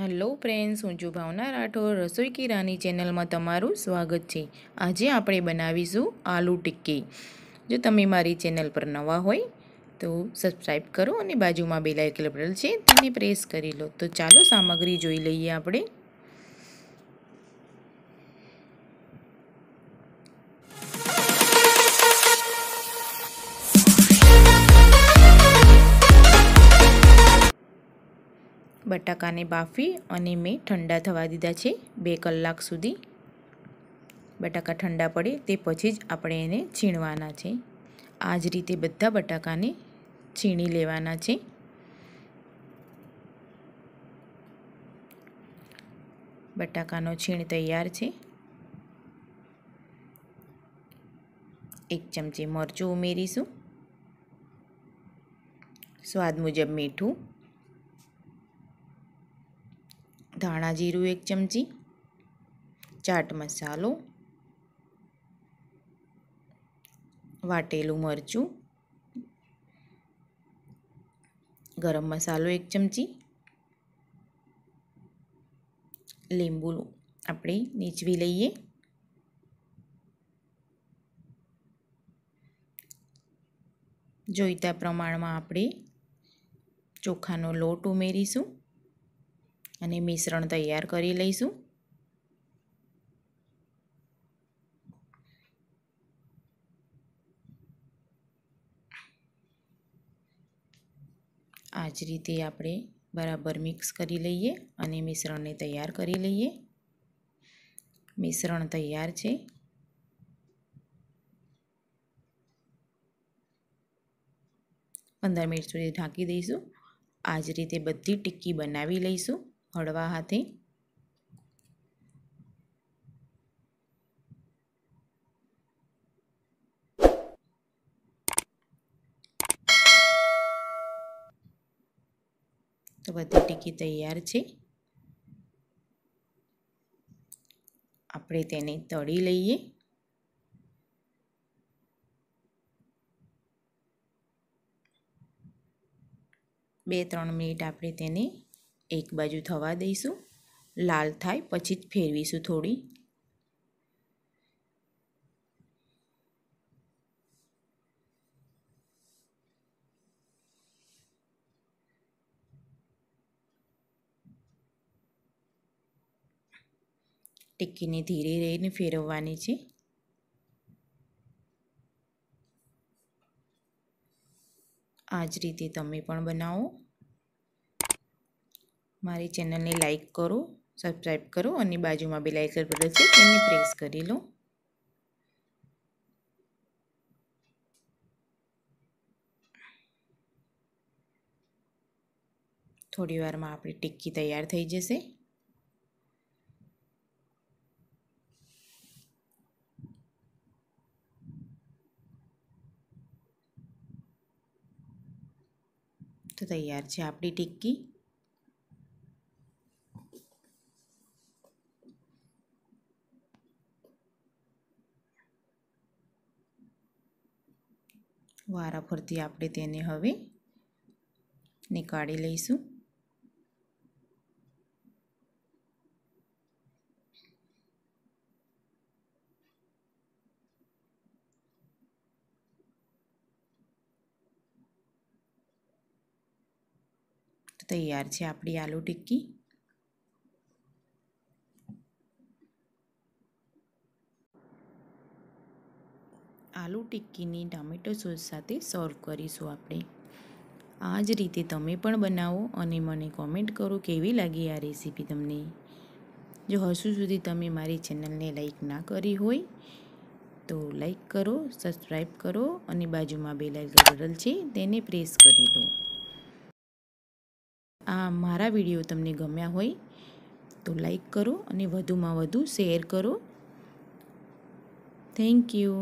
hello friends હું છું ભાવના રાઠોડ રસોઈ કિરાની ચેનલમાં તમારું સ્વાગત છે આજે આપણે બનાવીશું આલુ ટિક્કી જો તમે મારી ચેનલ પર નવા હોય તો સબસ્ક્રાઈબ કરો અને બાજુમાં બે લાઇકલ બટન છે તેને પ્રેસ કરી લો તો ચાલો સામગ્રી જોઈ લઈએ આપણે બટાકાને બાફી અને મેં ઠંડા થવા દીધા છે બે કલાક સુધી બટાકા ઠંડા પડે તે પછી જ આપણે એને છીણવાના છે આ જ રીતે બધા બટાકાને છીણી લેવાના છે બટાકાનો છીણ તૈયાર છે એક ચમચી મરચું ઉમેરીશું સ્વાદ મુજબ મીઠું ધાણા જીરું એક ચમચી ચાટ મસાલો વાટેલું મરચું ગરમ મસાલો એક ચમચી લીંબુ આપણે નીચવી લઈએ જોઈતા પ્રમાણમાં આપણે ચોખાનો લોટ ઉમેરીશું અને મિશ્રણ તૈયાર કરી લઈશું આ જ રીતે આપણે બરાબર મિક્સ કરી લઈએ અને મિશ્રણને તૈયાર કરી લઈએ મિશ્રણ તૈયાર છે પંદર મિનિટ સુધી ઢાંકી દઈશું આ જ રીતે બધી ટિક્કી બનાવી લઈશું હળવા હાથે તો બધી ટીકી તૈયાર છે આપણે તેને તળી લઈએ બે ત્રણ મિનિટ આપણે તેને એક બાજુ થવા દઈશું લાલ થાય પછી જ ફેરવીશું થોડી ટિક્કીને ધીરે રહીને ફેરવવાની છે આ જ રીતે તમે પણ બનાવો મારી ચેનલને લાઇક કરો સબસ્ક્રાઈબ કરો અને બાજુમાં બે લાઇક બટન છે તેને પ્રેસ કરી લો થોડી વારમાં આપણી ટિક્કી તૈયાર થઈ જશે તો તૈયાર છે આપણી ટિક્કી વારા વારાફરતી આપણે તેને હવે નીકાળી લઈશું તૈયાર છે આપણી આલુ ટિક્કી આલુ ટિક્કીની ટામેટો સોસ સાથે સર્વ કરીશું આપણે આ જ રીતે તમે પણ બનાવો અને મને કોમેન્ટ કરો કેવી લાગી આ રેસીપી તમને જો હજુ સુધી તમે મારી ચેનલને લાઈક ના કરી હોય તો લાઈક કરો સબસ્ક્રાઈબ કરો અને બાજુમાં બે લાઇક બટન છે તેને પ્રેસ કરી દો આ મારા વિડીયો તમને ગમ્યા હોય તો લાઈક કરો અને વધુમાં વધુ શેર કરો થેન્ક યુ